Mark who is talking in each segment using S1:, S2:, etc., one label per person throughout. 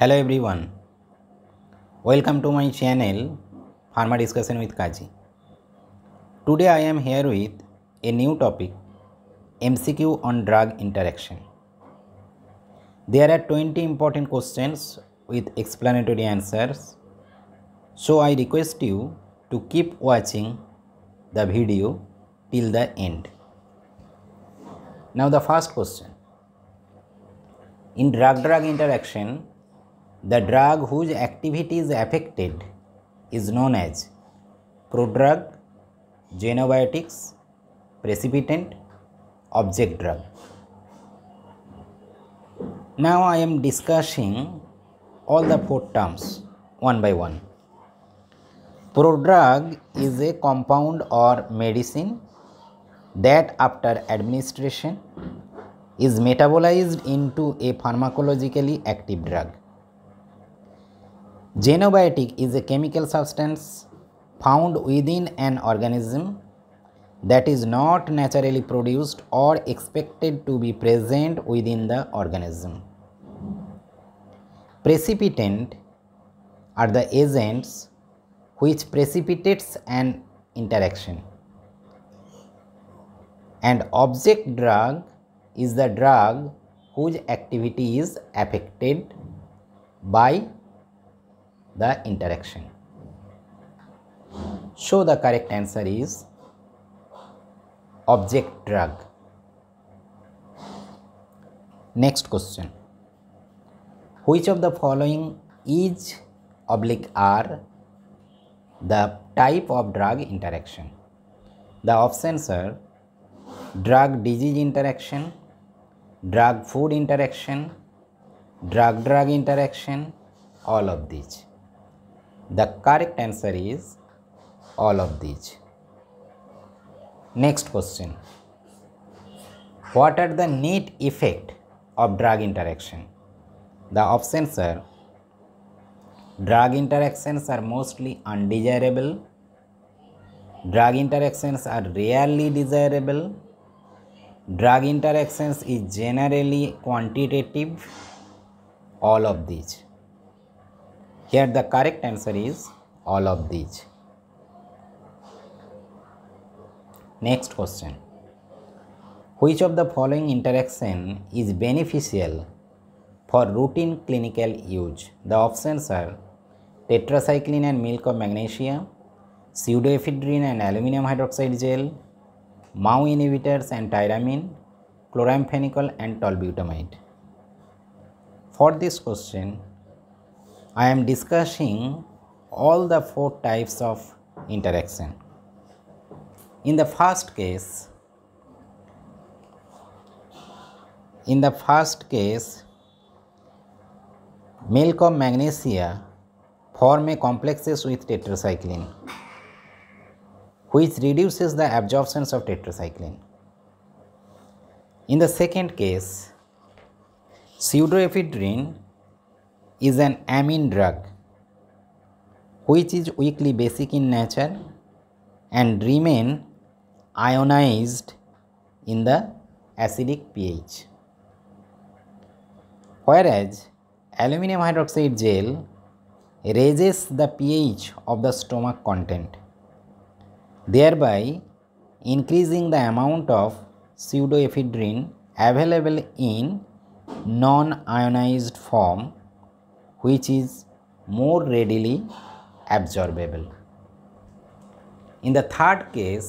S1: Hello everyone. Welcome to my channel Pharma Discussion with Kaji. Today I am here with a new topic MCQ on drug interaction. There are 20 important questions with explanatory answers. So I request you to keep watching the video till the end. Now the first question. In drug-drug interaction, the drug whose activity is affected is known as prodrug, genobiotics, precipitant, object drug. Now I am discussing all the four terms one by one. Prodrug is a compound or medicine that after administration is metabolized into a pharmacologically active drug. Xenobiotic is a chemical substance found within an organism that is not naturally produced or expected to be present within the organism. Precipitant are the agents which precipitates an interaction and object drug is the drug whose activity is affected by the interaction. So the correct answer is object drug. Next question. Which of the following is oblique Are the type of drug interaction? The options are drug disease interaction, drug food interaction, drug drug interaction, all of these. The correct answer is all of these. Next question. What are the net effect of drug interaction? The options are drug interactions are mostly undesirable, drug interactions are rarely desirable, drug interactions is generally quantitative, all of these. Here the correct answer is all of these. Next question. Which of the following interaction is beneficial for routine clinical use? The options are tetracycline and milk of magnesia, pseudoephedrine and aluminum hydroxide gel, MAO inhibitors and tyramine, chloramphenicol and tolbutamide. For this question, I am discussing all the four types of interaction. In the first case, in the first case, milk of magnesia form a complexes with tetracycline which reduces the absorption of tetracycline. In the second case, pseudoephedrine is an amine drug which is weakly basic in nature and remain ionized in the acidic pH. Whereas aluminum hydroxide gel raises the pH of the stomach content, thereby increasing the amount of pseudoephedrine available in non-ionized form which is more readily absorbable. In the third case,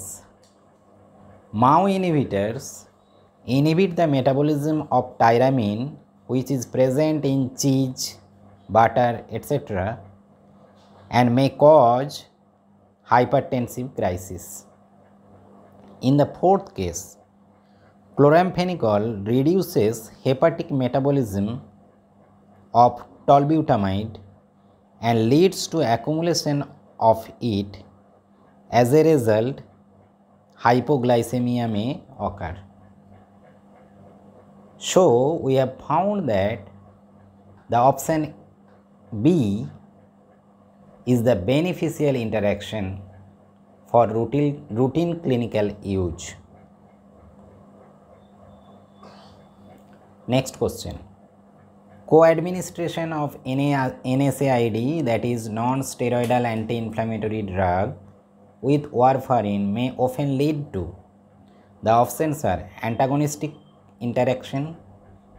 S1: MAO inhibitors inhibit the metabolism of tyramine which is present in cheese, butter, etc. and may cause hypertensive crisis. In the fourth case, chloramphenicol reduces hepatic metabolism of tolbutamide and leads to accumulation of it as a result hypoglycemia may occur so we have found that the option b is the beneficial interaction for routine, routine clinical use next question co-administration of NSAID that is non-steroidal anti-inflammatory drug with warfarin may often lead to the options are antagonistic interaction,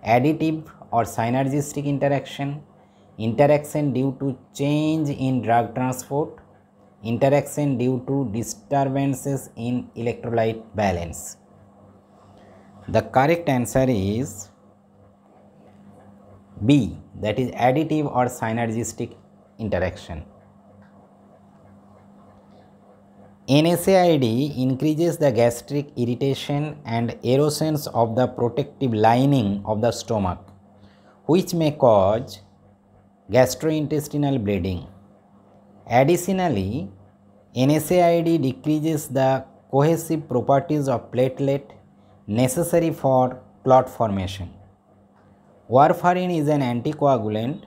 S1: additive or synergistic interaction, interaction due to change in drug transport, interaction due to disturbances in electrolyte balance. The correct answer is B that is additive or synergistic interaction. NSAID increases the gastric irritation and erosions of the protective lining of the stomach which may cause gastrointestinal bleeding. Additionally, NSAID decreases the cohesive properties of platelet necessary for clot formation warfarin is an anticoagulant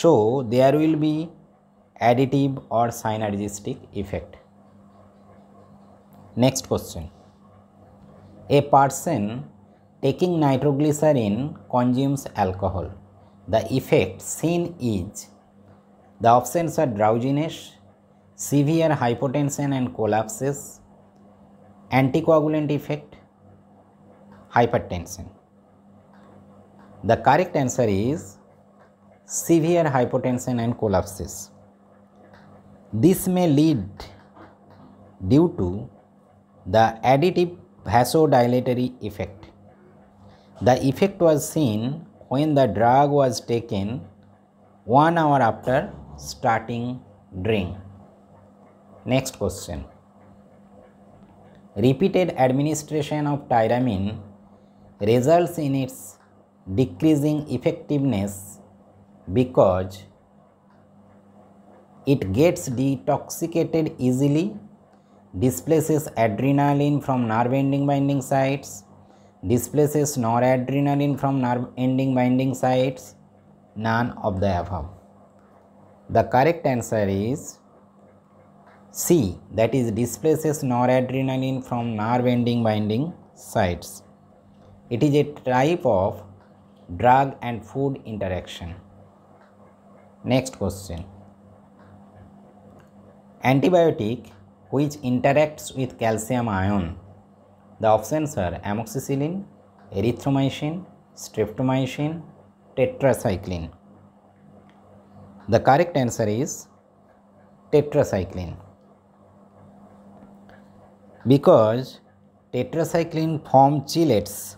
S1: so there will be additive or synergistic effect next question a person taking nitroglycerin consumes alcohol the effect seen is the options are drowsiness severe hypotension and collapses anticoagulant effect hypertension the correct answer is severe hypotension and collapses. This may lead due to the additive vasodilatory effect. The effect was seen when the drug was taken 1 hour after starting drink. Next question. Repeated administration of tyramine results in its decreasing effectiveness because it gets detoxicated easily, displaces adrenaline from nerve ending binding sites, displaces noradrenaline from nerve ending binding sites, none of the above. The correct answer is C that is displaces noradrenaline from nerve ending binding sites. It is a type of drug and food interaction. Next question. Antibiotic which interacts with calcium ion. The options are amoxicillin, erythromycin, streptomycin, tetracycline. The correct answer is tetracycline because tetracycline form chelates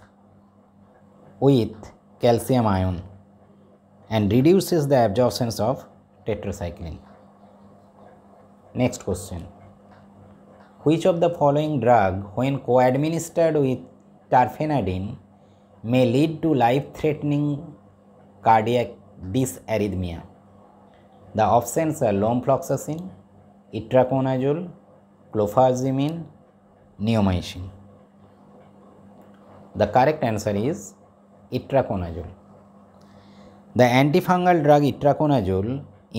S1: with calcium ion and reduces the absorption of tetracycline. Next question. Which of the following drug when co-administered with terfenadine may lead to life-threatening cardiac dysarrhythmia? The options are lomfloxacin, itraconazole, clofazimine, neomycin. The correct answer is itraconazole the antifungal drug itraconazole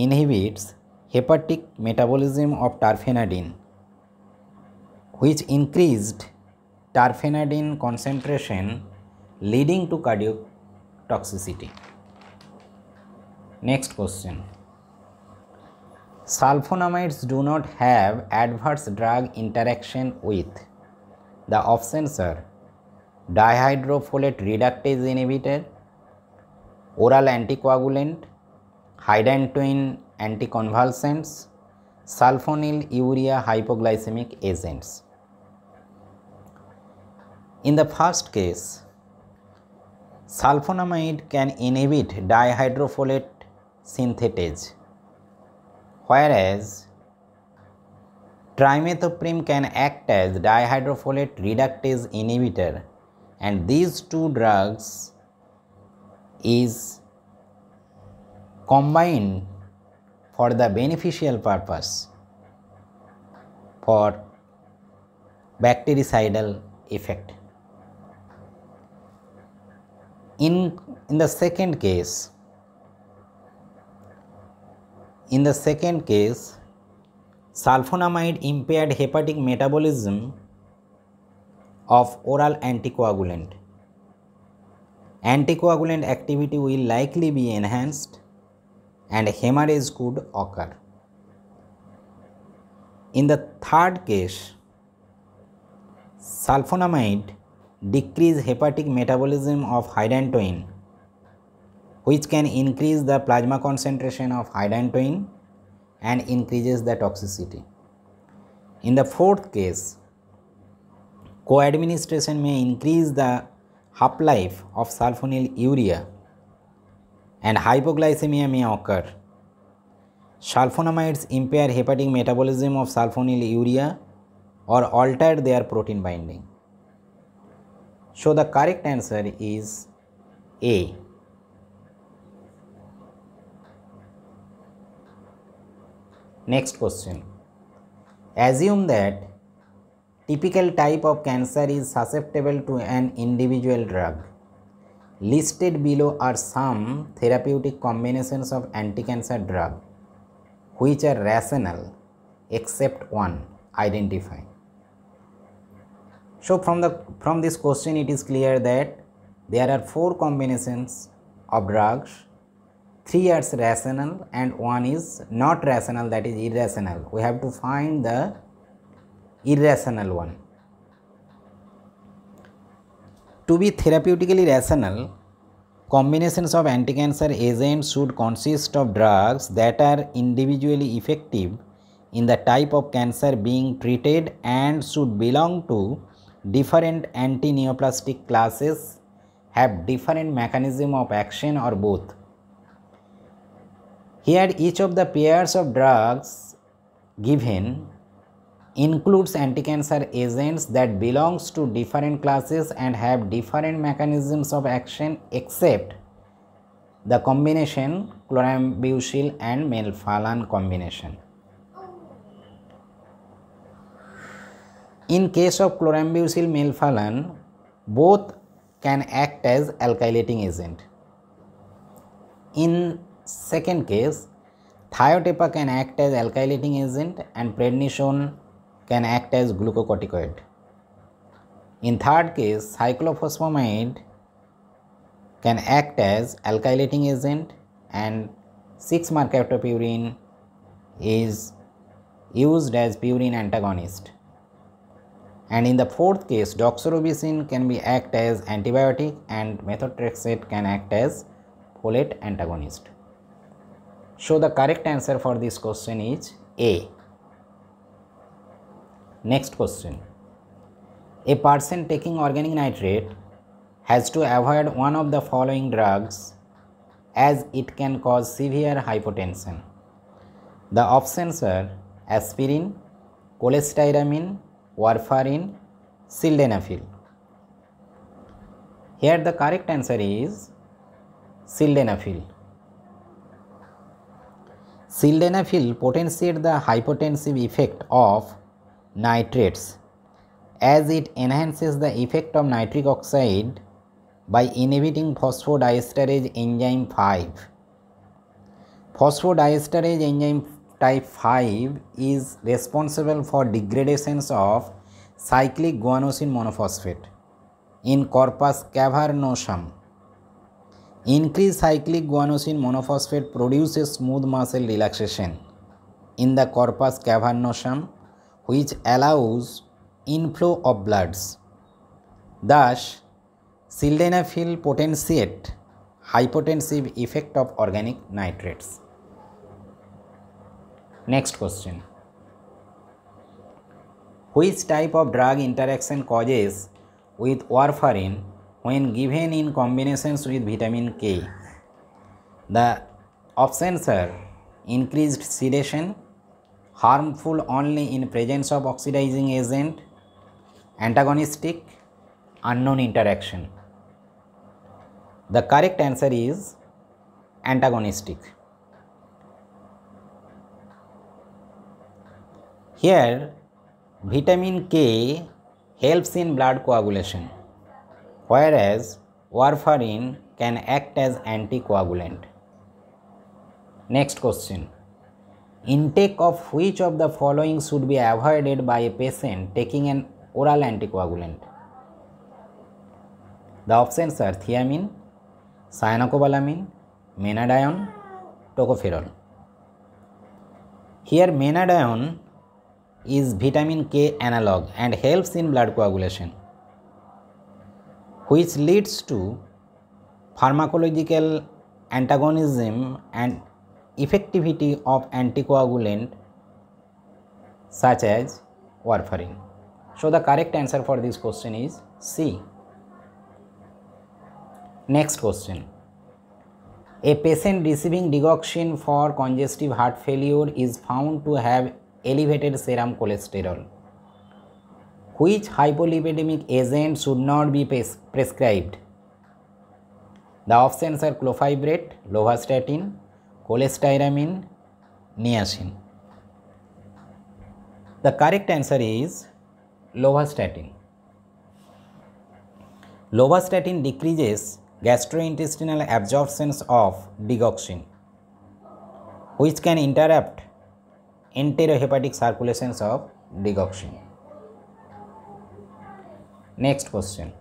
S1: inhibits hepatic metabolism of terfenadine which increase terfenadine concentration leading to cardio toxicity next question sulphonamides do not have adverse drug interaction with the option sir dihydrofolate reductase inhibitor, oral anticoagulant, hydantoin anticonvulsants, sulfonyl urea hypoglycemic agents. In the first case, sulfonamide can inhibit dihydrofolate synthetase, whereas trimethoprim can act as dihydrofolate reductase inhibitor and these two drugs is combined for the beneficial purpose for bactericidal effect. In, in the second case, in the second case, sulfonamide impaired hepatic metabolism of oral anticoagulant. Anticoagulant activity will likely be enhanced and hemorrhage could occur. In the third case, sulfonamide decrease hepatic metabolism of hydantoin which can increase the plasma concentration of hydantoin and increases the toxicity. In the fourth case, co-administration may increase the half-life of urea and hypoglycemia may occur. Sulfonamides impair hepatic metabolism of urea or alter their protein binding. So the correct answer is A. Next question. Assume that Typical type of cancer is susceptible to an individual drug. Listed below are some therapeutic combinations of anti-cancer drug which are rational except one identify. So from the from this question it is clear that there are four combinations of drugs three are rational and one is not rational that is irrational we have to find the irrational one. To be therapeutically rational, combinations of anti-cancer agents should consist of drugs that are individually effective in the type of cancer being treated and should belong to different anti-neoplastic classes have different mechanism of action or both. Here each of the pairs of drugs given includes anti-cancer agents that belongs to different classes and have different mechanisms of action except the combination chlorambucil and melphalan combination. In case of chlorambucil melphalan, both can act as alkylating agent. In second case, thiotepa can act as alkylating agent and prednisone can act as glucocorticoid. In third case, cyclophosphamide can act as alkylating agent and 6-mercaptopurine is used as purine antagonist. And in the fourth case, doxorubicin can be act as antibiotic and methotrexate can act as folate antagonist. So the correct answer for this question is A. Next question. A person taking organic nitrate has to avoid one of the following drugs as it can cause severe hypotension. The options are aspirin, cholestyramine, warfarin, sildenafil. Here the correct answer is sildenafil. Sildenafil potentiates the hypotensive effect of nitrates as it enhances the effect of nitric oxide by inhibiting phosphodiesterase enzyme 5. Phosphodiesterase enzyme type 5 is responsible for degradations of cyclic guanosine monophosphate in corpus cavernosum. Increased cyclic guanosine monophosphate produces smooth muscle relaxation in the corpus cavernosum which allows inflow of bloods. Thus, sildenafil potentiate hypotensive effect of organic nitrates. Next question. Which type of drug interaction causes with warfarin when given in combinations with vitamin K? The options are increased sedation, harmful only in presence of oxidizing agent, antagonistic, unknown interaction. The correct answer is antagonistic. Here, vitamin K helps in blood coagulation, whereas warfarin can act as anticoagulant. Next question. Intake of which of the following should be avoided by a patient taking an oral anticoagulant? The options are thiamine, cyanocobalamin, menadione, tocopherol. Here menadione is vitamin K analog and helps in blood coagulation which leads to pharmacological antagonism and effectivity of anticoagulant such as warfarin? So, the correct answer for this question is C. Next question. A patient receiving digoxin for congestive heart failure is found to have elevated serum cholesterol. Which hypolipidemic agent should not be pres prescribed? The options are clofibrate, lovastatin, cholestyramine niacin the correct answer is lovastatin lovastatin decreases gastrointestinal absorption of digoxin which can interrupt enterohepatic circulations of digoxin next question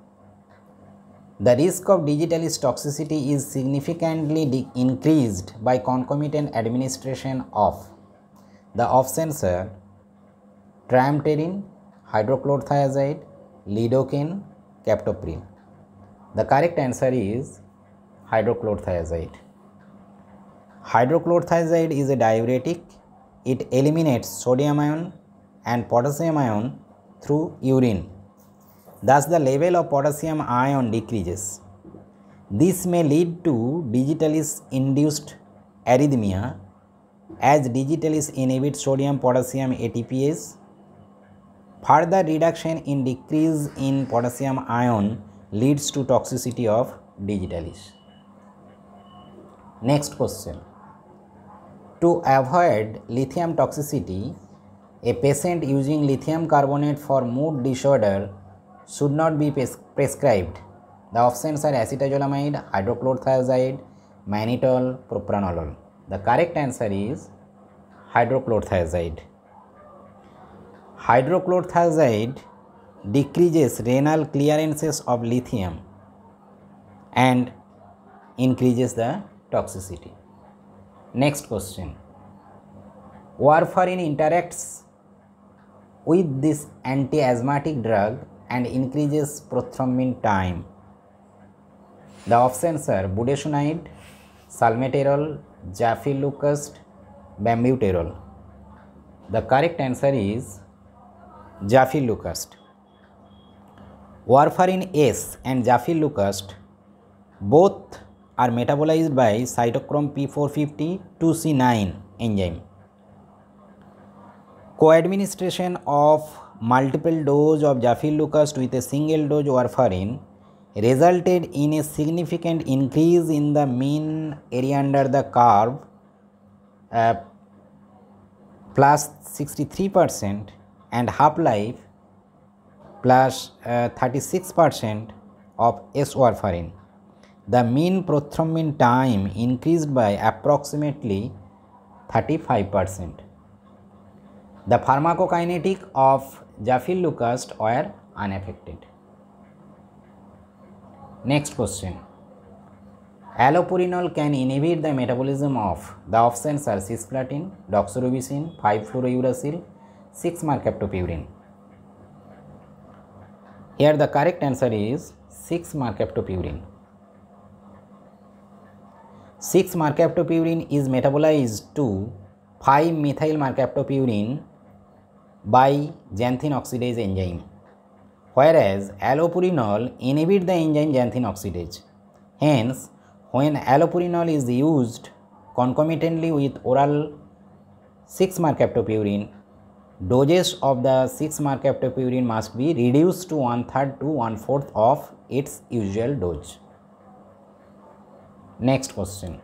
S1: the risk of digital toxicity is significantly increased by concomitant administration of the off sensor tramterin, hydrochlorothiazide, lidocaine, captopril. The correct answer is hydrochlorothiazide. Hydrochlorothiazide is a diuretic. It eliminates sodium ion and potassium ion through urine. Thus, the level of potassium ion decreases. This may lead to digitalis induced arrhythmia as digitalis inhibits sodium potassium ATPase. Further reduction in decrease in potassium ion leads to toxicity of digitalis. Next question. To avoid lithium toxicity, a patient using lithium carbonate for mood disorder should not be prescribed. The options are acetazolamide, hydrochlorothiazide, mannitol, propranolol. The correct answer is hydrochlorothiazide. Hydrochlorothiazide decreases renal clearances of lithium and increases the toxicity. Next question. Warfarin interacts with this anti-asthmatic drug and increases prothrombin time. The options are budesonide, salmeterol, jafilucast, bambuterol. The correct answer is jafilucast. Warfarin S and jafilucast both are metabolized by cytochrome P450 2C9 enzyme. Co-administration of multiple dose of Jaffilucast with a single dose warfarin resulted in a significant increase in the mean area under the curve uh, plus 63 percent and half-life plus uh, 36 percent of S warfarin. The mean prothrombin time increased by approximately 35 percent. The pharmacokinetic of Jaffilocust were unaffected. Next question. Allopurinol can inhibit the metabolism of the options are cisplatin, doxorubicin, 5-fluorouracil, 6-mercaptopurine. Here the correct answer is 6-mercaptopurine. 6-mercaptopurine is metabolized to 5-methyl mercaptopurine by xanthine oxidase enzyme whereas allopurinol inhibit the enzyme xanthine oxidase. Hence, when allopurinol is used concomitantly with oral 6 mercaptopurine, doses of the 6 mercaptopurine must be reduced to one third to one fourth of its usual dose. Next question.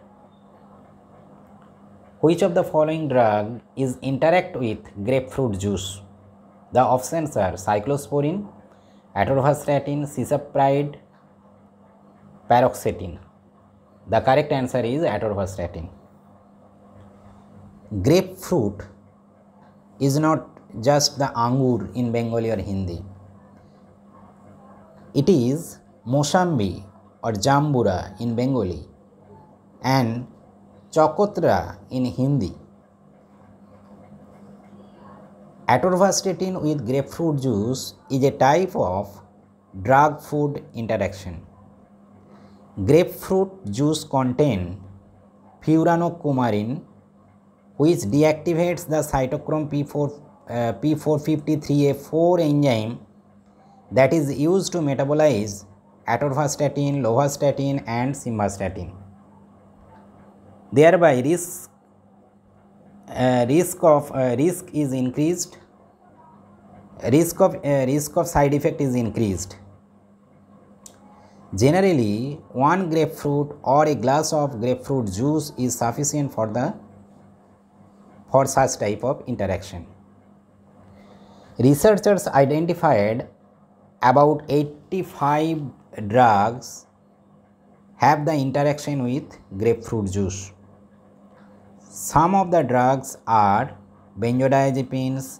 S1: Which of the following drug is interact with grapefruit juice? The options are cyclosporine, atorvastatin, cisapride, paroxetine. The correct answer is atorvastatin. Grapefruit is not just the angur in Bengali or Hindi. It is Mosambi or Jambura in Bengali and Chakotra in Hindi. Atorvastatin with grapefruit juice is a type of drug food interaction. Grapefruit juice contains furanocumarin which deactivates the cytochrome P4, uh, P453A4 enzyme that is used to metabolize atorvastatin, lovastatin and simvastatin thereby risk uh, risk of uh, risk is increased risk of uh, risk of side effect is increased generally one grapefruit or a glass of grapefruit juice is sufficient for the for such type of interaction researchers identified about 85 drugs have the interaction with grapefruit juice some of the drugs are benzodiazepines,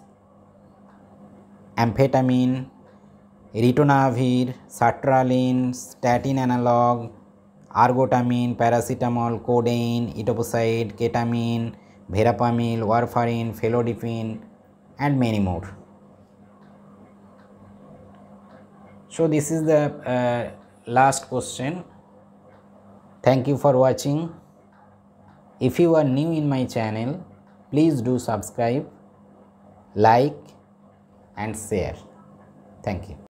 S1: amphetamine, ritonavir, sertraline, statin analog, argotamine, paracetamol, codeine, etoposide, ketamine, verapamil, warfarin, felodipine and many more. So this is the uh, last question. Thank you for watching if you are new in my channel please do subscribe like and share thank you